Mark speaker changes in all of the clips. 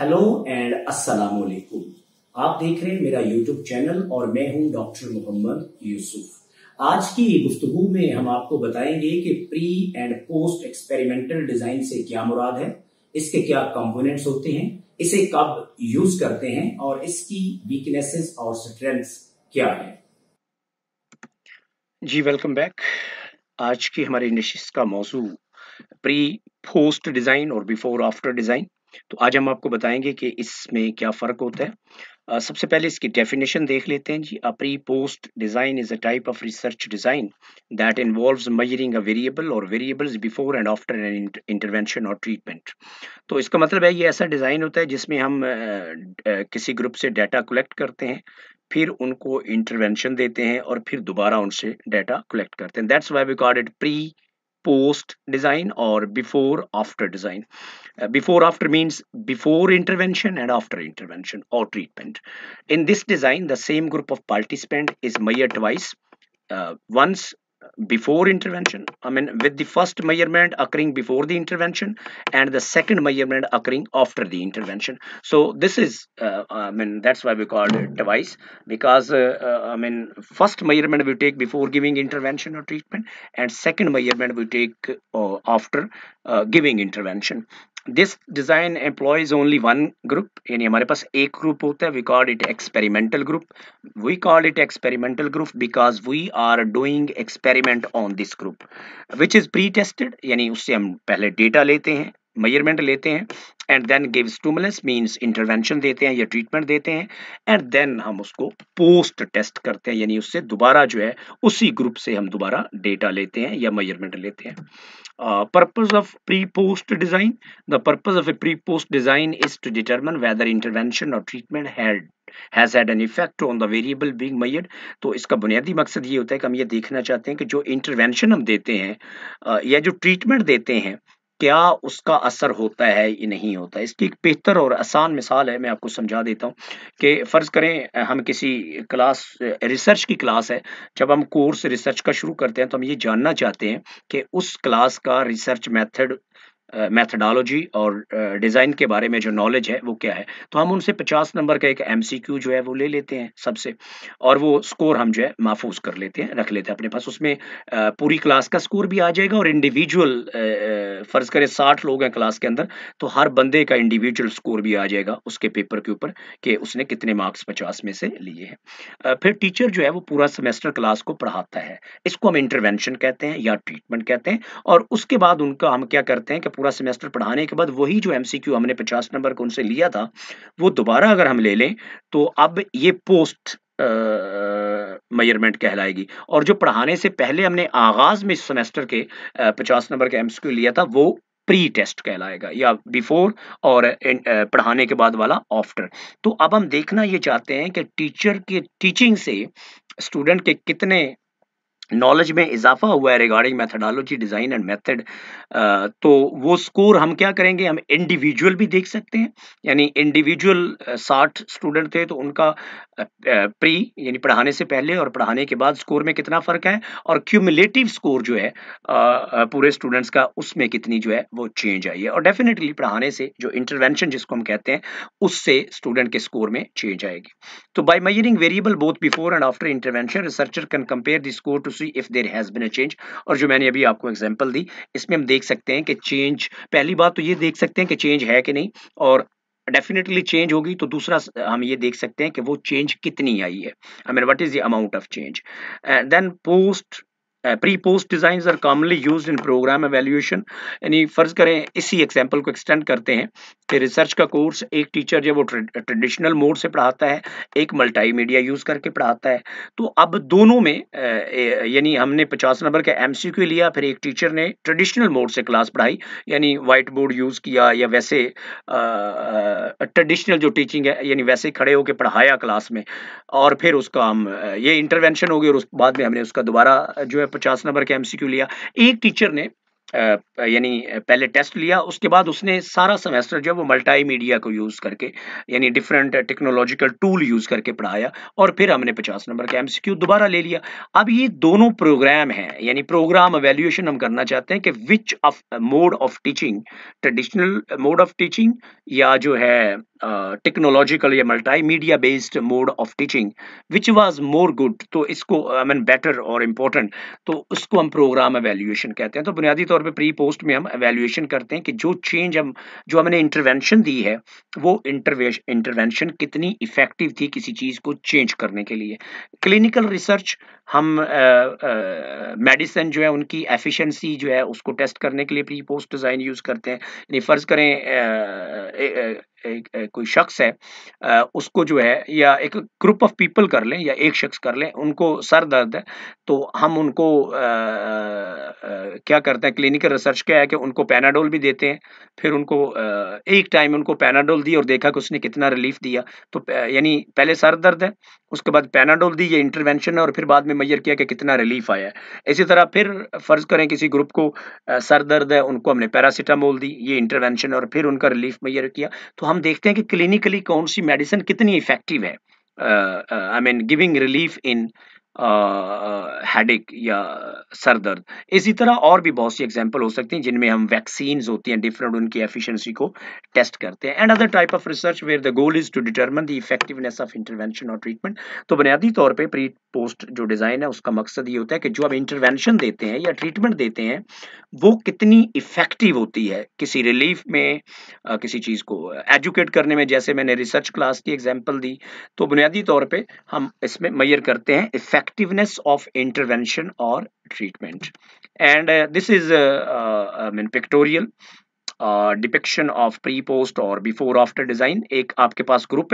Speaker 1: Hello and अस्सलाम वालेकुम आप देख रहे हैं मेरा यूट्यूब चैनल और मैं हूं डॉक्टर मोहम्मद यूसुफ आज की गुफ्तगु में हम आपको बताएंगे कि pre and post experimental design से क्या मुराद है इसके क्या कंपोनेंट्स होते हैं इसे कब यूज करते हैं और इसकी वीकनेसेस और स्ट्रेंथ्स क्या है जी वेलकम बैक आज की हमारी निशिश का मौजू प्री पोस्ट डिजाइन और बिफोर आफ्टर डिजाइन तो आज हम आपको बताएंगे कि इसमें क्या फ़र्क होता है uh, सबसे पहले इसकी डेफिनेशन देख लेते हैं जी a pre post design is a type of research design that involve measuring a variable or variables before and after an intervention or treatment तो इसका मतलब है ये ऐसा डिज़ाइन होता है जिसमें हम uh, uh, किसी ग्रुप से डाटा कलेक्ट करते हैं फिर उनको इंटरवेंशन देते हैं और फिर दोबारा उनसे डाटा कलेक्ट करते हैं that's why recorded pre post design or before after design uh, before after means before intervention and after intervention or treatment in this design the same group of participant is measured twice uh, once before intervention i mean with the first measurement occurring before the intervention and the second measurement occurring after the intervention so this is uh, i mean that's why we called it device because uh, uh, i mean first measurement we take before giving intervention or treatment and second measurement we take uh, after uh, giving intervention this design employs only one group यानी हमारे पास एक ग्रुप होता है we call it experimental group we call it experimental group because we are doing experiment on this group which is pre tested यानी उससे हम पहले डेटा लेते हैं मेजरमेंट लेते हैं and then give stimulus means intervention देते हैं या ट्रीटमेंट देते हैं एंड देन हम उसको पोस्ट टेस्ट करते हैं यानी उससे दोबारा जो है उसी ग्रुप से हम दोबारा डेटा लेते हैं या मेजरमेंट लेते हैं purpose of pre post design the purpose of a pre post design is to determine whether intervention or treatment had has had an effect on the variable being measured तो इसका बुनियादी मकसद ये होता है कि हम ये देखना चाहते हैं कि जो इंटरवेंशन हम देते हैं uh, या जो ट्रीटमेंट देते हैं क्या उसका असर होता है या नहीं होता इसकी एक बेहतर और आसान मिसाल है मैं आपको समझा देता हूँ कि फ़र्ज़ करें हम किसी क्लास रिसर्च की क्लास है जब हम कोर्स रिसर्च का शुरू करते हैं तो हम ये जानना चाहते हैं कि उस क्लास का रिसर्च मेथड मेथडोलॉजी uh, और डिज़ाइन uh, के बारे में जो नॉलेज है वो क्या है तो हम उनसे 50 नंबर का एक एम जो है वो ले लेते हैं सबसे और वो स्कोर हम जो है महफूज कर लेते हैं रख लेते हैं अपने पास उसमें uh, पूरी क्लास का स्कोर भी आ जाएगा और इंडिविजुअल फ़र्ज़ करें साठ लोग हैं क्लास के अंदर तो हर बंदे का इंडिविजुअल स्कोर भी आ जाएगा उसके पेपर के ऊपर कि उसने कितने मार्क्स पचास में से लिए हैं फिर टीचर जो है वो पूरा सेमेस्टर क्लास को पढ़ाता है इसको हम इंटरवेंशन कहते हैं या ट्रीटमेंट कहते हैं और उसके बाद उनका हम क्या करते हैं कि पूरा सेमेस्टर पढ़ाने के बाद वही जो एमसीक्यू हमने पचास नंबर का उनसे लिया था वो दोबारा अगर हम ले लें तो अब ये पोस्ट मेयरमेंट कहलाएगी और जो पढ़ाने से पहले हमने आगाज में इस सेमेस्टर के पचास नंबर का एमसीक्यू लिया था वो प्री टेस्ट कहलाएगा या बिफोर और पढ़ाने के बाद वाला आफ्टर तो अब हम देखना ये चाहते हैं कि टीचर के टीचिंग से स्टूडेंट के कितने नॉलेज में इजाफा हुआ है regarding methodology design and method तो वो स्कोर हम क्या करेंगे हम इंडिविजुअल भी देख सकते हैं यानी इंडिविजुअल साठ स्टूडेंट थे तो उनका प्री यानी पढ़ाने से पहले और पढ़ाने के बाद स्कोर में कितना फ़र्क है और क्यूमुलेटिव स्कोर जो है पूरे स्टूडेंट्स का उसमें कितनी जो है वो चेंज आई है और डेफिनेटली पढ़ाने से जो इंटरवेंशन जिसको हम कहते हैं उससे स्टूडेंट के स्कोर में चेंज आएगी तो by measuring variable both before and after intervention researcher can compare the score to see if there has been a change और जो मैंने अभी आपको एग्जाम्पल दी इसमें हम देख सकते हैं कि चेंज पहली बात तो ये देख सकते हैं कि चेंज है कि नहीं और डेफिनेटली चेंज होगी तो दूसरा हम ये देख सकते हैं कि वो चेंज कितनी आई है I mean what is the amount of change then post pre post design are commonly use in program evaluation यानी फर्ज करें इसी एग्जाम्पल को एक्सटेंड करते हैं कि रिसर्च का कोर्स एक टीचर जो वो ट्रेडिशनल मोड से पढ़ाता है एक मल्टीमीडिया यूज करके पढ़ाता है तो अब दोनों में uh, यानी हमने पचास नंबर का एम लिया फिर एक टीचर ने ट्रेडिशनल मोड से क्लास पढ़ाई यानी वाइट बोर्ड यूज किया या वैसे ट्रेडिशनल uh, uh, जो टीचिंग है यानी वैसे खड़े होकर पढ़ाया क्लास में और फिर उसका हम ये इंटरवेंशन हो गया और उस बाद में हमने उसका दोबारा जो है में पचास नंबर का एमसीक्यू लिया एक टीचर ने यानी पहले टेस्ट लिया उसके बाद उसने सारा सेमेस्टर जो है वो मल्टीमीडिया को यूज़ करके यानी डिफरेंट टेक्नोलॉजिकल टूल यूज़ करके पढ़ाया और फिर हमने 50 नंबर का एमसीक्यू दोबारा ले लिया अब ये दोनों प्रोग्राम हैं यानी प्रोग्राम अवेल्यूएशन हम करना चाहते हैं कि which of mode of teaching traditional mode of teaching या जो है टेक्नोलॉजिकल uh, या multi media based mode of teaching which was more good तो इसको आई मीन बेटर और इम्पोर्टेंट तो उसको हम प्रोग्राम एवेल्यूएशन कहते हैं तो बुनियादी तौर पर प्री पोस्ट में हम एवेल्यूएशन करते हैं कि जो चेंज हम जो हमने इंटरवेंशन दी है वो इंटरवेंशन कितनी इफेक्टिव थी किसी चीज़ को चेंज करने के लिए क्लिनिकल रिसर्च हम मेडिसिन जो है उनकी एफिशिएंसी जो है उसको टेस्ट करने के लिए प्री पोस्ट डिज़ाइन यूज़ करते हैं यानी फ़र्ज़ करें ए, ए, ए, कोई शख्स है आ, उसको जो है या एक ग्रुप ऑफ पीपल कर लें या एक शख्स कर लें उनको सर दर्द है तो हम उनको आ, आ, क्या करते हैं क्लिनिकल रिसर्च क्या है कि उनको पैनाडोल भी देते हैं फिर उनको आ, एक टाइम उनको पैनाडोल दी और देखा कि उसने कितना रिलीफ दिया तो यानी पहले सर दर्द है उसके बाद पैनाडोल दी ये इंटरवेंशन है और फिर बाद में मैयर किया कि कितना रिलीफ आया है इसी तरह फिर फ़र्ज़ करें किसी ग्रुप को सर दर्द है उनको हमने पैरासीटामोल दी ये इंटरवेंशन और फिर उनका रिलीफ मैयर किया तो हम देखते हैं कि क्लिनिकली कौन सी मेडिसिन कितनी इफेक्टिव है I mean giving relief in headache या सर दर्द इसी तरह और भी बहुत सी एग्जाम्पल हो सकती हैं जिनमें हम वैक्सीन होती हैं डिफरेंट उनकी एफिशिएंसी को टेस्ट करते हैं and other type of research where the goal is to determine the effectiveness of intervention or treatment तो बुनियादी तौर पर प्री पोस्ट जो डिज़ाइन है उसका मकसद ये होता है कि जो हम इंटरवेंशन देते हैं या ट्रीटमेंट देते हैं वो कितनी इफेक्टिव होती है किसी रिलीफ में आ, किसी चीज़ को एजुकेट करने में जैसे मैंने रिसर्च क्लास की एग्जाम्पल दी तो बुनियादी तौर पर हम इसमें मैयर करते हैं effect effectiveness of intervention or treatment and uh, this is uh, uh, a pictorial depiction of pre post or before after design ek aapke paas group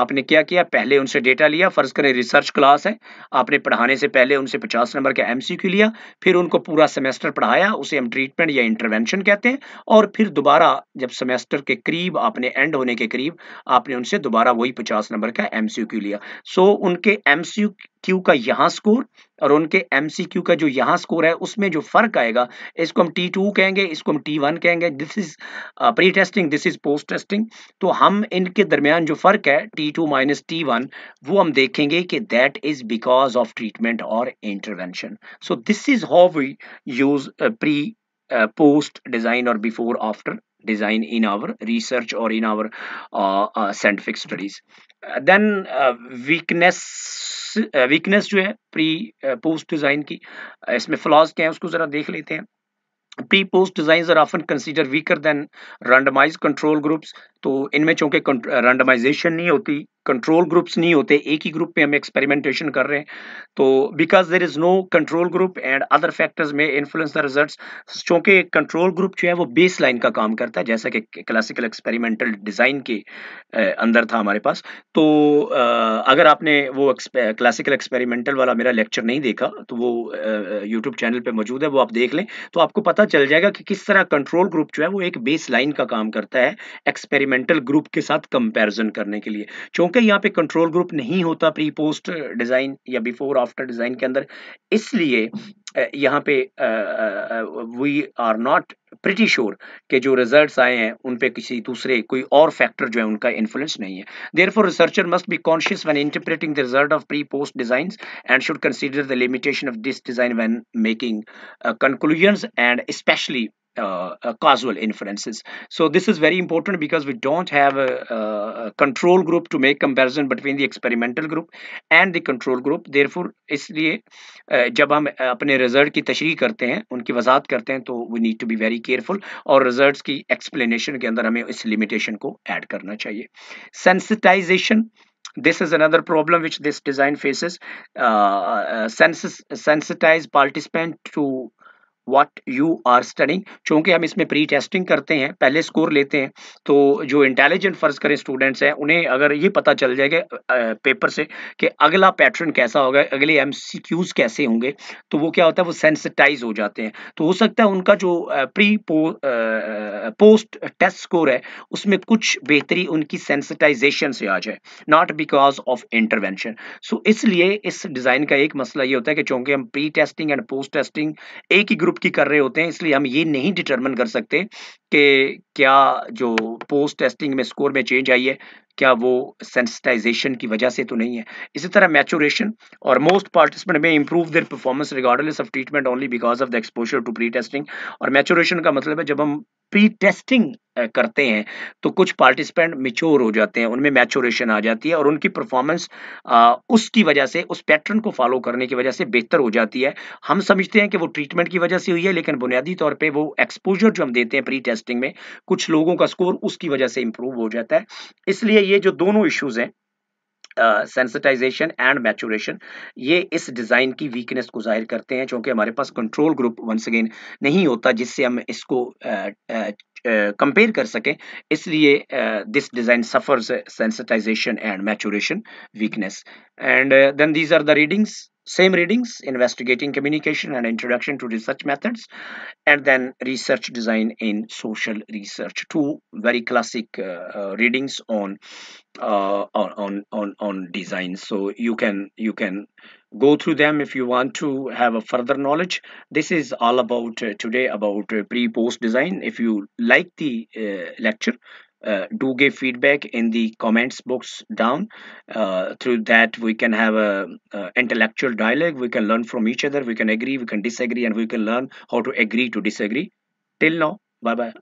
Speaker 1: आपने क्या किया पहले उनसे डेटा लिया फ़र्ज़ करें रिसर्च क्लास है आपने पढ़ाने से पहले उनसे पचास नंबर का एम लिया फिर उनको पूरा सेमेस्टर पढ़ाया उसे हम ट्रीटमेंट या इंटरवेंशन कहते हैं और फिर दोबारा जब सेमेस्टर के करीब आपने एंड होने के करीब आपने उनसे दोबारा वही पचास नंबर का एम लिया सो उनके एम क्यू का यहाँ स्कोर और उनके एम का जो यहाँ स्कोर है उसमें जो फ़र्क आएगा इसको हम टी टू कहेंगे इसको हम टी वन कहेंगे this is pre testing this is post testing तो हम इनके दरमियान जो फ़र्क है T two minus T one वो हम देखेंगे कि that is because of treatment or intervention so this is how we use pre post design और before after design in our research or in our scientific studies then weakness weakness जो है pre post design की uh, इसमें flaws क्या है उसको जरा देख लेते हैं pre post design are often consider weaker than randomize control groups तो इनमें चूंकि रैंडमाइजेशन नहीं होती कंट्रोल ग्रुप्स नहीं होते एक ही ग्रुप पे हम एक्सपेरिमेंटेशन कर रहे हैं तो because there is no control group and other factors may influence the results चूंकि कंट्रोल ग्रुप जो है वो बेस लाइन का काम करता है जैसा कि क्लासिकल एक्सपेरिमेंटल डिज़ाइन के अंदर था हमारे पास तो अगर आपने वो क्लासिकल एक्सपेरिमेंटल वाला मेरा लेक्चर नहीं देखा तो वो यूट्यूब चैनल पर मौजूद है वो आप देख लें तो आपको पता चल जाएगा कि किस तरह कंट्रोल ग्रुप जो है वो एक बेस लाइन का काम करता है एक्सपेरिमेंट एलिमेंटल ग्रुप के साथ कंपैरिजन करने के लिए क्योंकि यहाँ पे कंट्रोल ग्रुप नहीं होता प्री पोस्ट डिज़ाइन या बिफोर आफ्टर डिज़ाइन के अंदर इसलिए यहाँ पे we are not pretty sure के जो रिजल्ट्स आए हैं उन पे किसी दूसरे कोई और फैक्टर जो है उनका इन्फ्लुएंस नहीं है therefore researcher must be conscious when interpreting the result of pre post design and should consider the limitation of this design when making conclusion and specially uh, uh, causal inferences. So this is very important because we don't have a, a, control group to make comparison between the experimental group and the control group. Therefore, इसलिए जब हम अपने result की तशरी करते हैं उनकी वजात करते हैं तो we need to be very careful और रिजल्ट की एक्सप्लेनेशन के अंदर हमें इस लिमिटेशन को ऐड करना चाहिए sensitization this is another problem which this design faces uh, uh, sensitize participant to what you are studying चूंकि हम इसमें प्री टेस्टिंग करते हैं पहले स्कोर लेते हैं तो जो इंटेलिजेंट फर्ज करें स्टूडेंट्स हैं उन्हें अगर ये पता चल जाएगा पेपर से कि अगला पैटर्न कैसा होगा अगले एम कैसे होंगे तो वो क्या होता है वो सेंसिटाइज हो जाते हैं तो हो सकता है उनका जो प्री पो, पोस्ट टेस्ट स्कोर है उसमें कुछ बेहतरी उनकी सेंसिटाइजेशन से आ जाए not because of intervention so इसलिए इस डिज़ाइन का एक मसला ये होता है कि चूंकि हम pre testing and post testing एक ही ग्रुप की कर रहे होते हैं इसलिए हम ये नहीं डिटरमिन कर सकते कि क्या जो पोस्ट टेस्टिंग में स्कोर में चेंज आई है क्या वो सेंसिटाइजेशन की वजह से तो नहीं है इसी तरह मैचोरेशन और most participant may improve their performance regardless of treatment only because of the exposure to pre testing और मैचोरेशन का मतलब है जब हम प्री टेस्टिंग करते हैं तो कुछ पार्टिसिपेंट मिच्योर हो जाते हैं उनमें मैचोरेशन आ जाती है और उनकी परफॉर्मेंस उसकी वजह से उस पैटर्न को फॉलो करने की वजह से बेहतर हो जाती है हम समझते हैं कि वो ट्रीटमेंट की वजह से हुई है लेकिन बुनियादी तौर पे वो एक्सपोजर जो हम देते हैं प्री टेस्टिंग में कुछ लोगों का स्कोर उसकी वजह से इंप्रूव हो जाता है इसलिए ये जो दोनों इश्यूज़ हैं सेंसिटाइजेशन एंड मैचुरेशन ये इस डिज़ाइन की वीकनेस को जाहिर करते हैं क्योंकि हमारे पास कंट्रोल ग्रुप वंस अगेन नहीं होता जिससे हम इसको कंपेयर कर सकें इसलिए this design suffers sensitization and maturation weakness and then these are the readings same readings investigating communication and introduction to research methods and then research design in social research two very classic uh, uh readings on, uh, on on on design so you can you can go through them if you want to have a further knowledge this is all about uh, today about uh, pre post design if you like the uh, lecture uh, do give feedback in the comments box down uh, through that we can have a, a, intellectual dialogue we can learn from each other we can agree we can disagree and we can learn how to agree to disagree till now bye bye